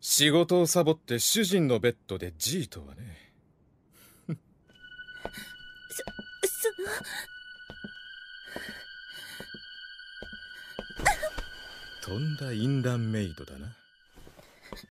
仕事をサボって主人のベッドでじいとはね。そ、その。とんだ淫乱メイドだな。